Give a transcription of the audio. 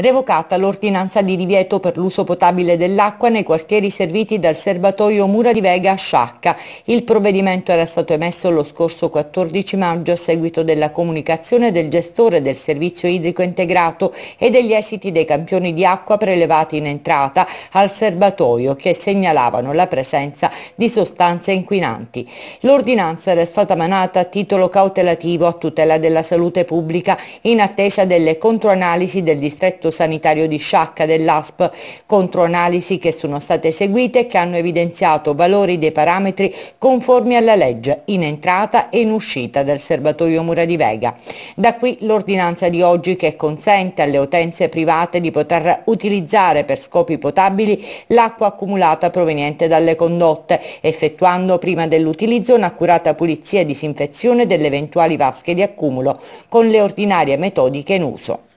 Revocata l'ordinanza di divieto per l'uso potabile dell'acqua nei quartieri serviti dal serbatoio Mura di Vega a Sciacca. Il provvedimento era stato emesso lo scorso 14 maggio a seguito della comunicazione del gestore del servizio idrico integrato e degli esiti dei campioni di acqua prelevati in entrata al serbatoio che segnalavano la presenza di sostanze inquinanti. L'ordinanza era stata emanata a titolo cautelativo a tutela della salute pubblica in attesa delle controanalisi del distretto Sanitario di Sciacca dell'ASP contro analisi che sono state eseguite e che hanno evidenziato valori dei parametri conformi alla legge in entrata e in uscita dal serbatoio Mura di Vega. Da qui l'ordinanza di oggi che consente alle utenze private di poter utilizzare per scopi potabili l'acqua accumulata proveniente dalle condotte, effettuando prima dell'utilizzo un'accurata pulizia e disinfezione delle eventuali vasche di accumulo con le ordinarie metodiche in uso.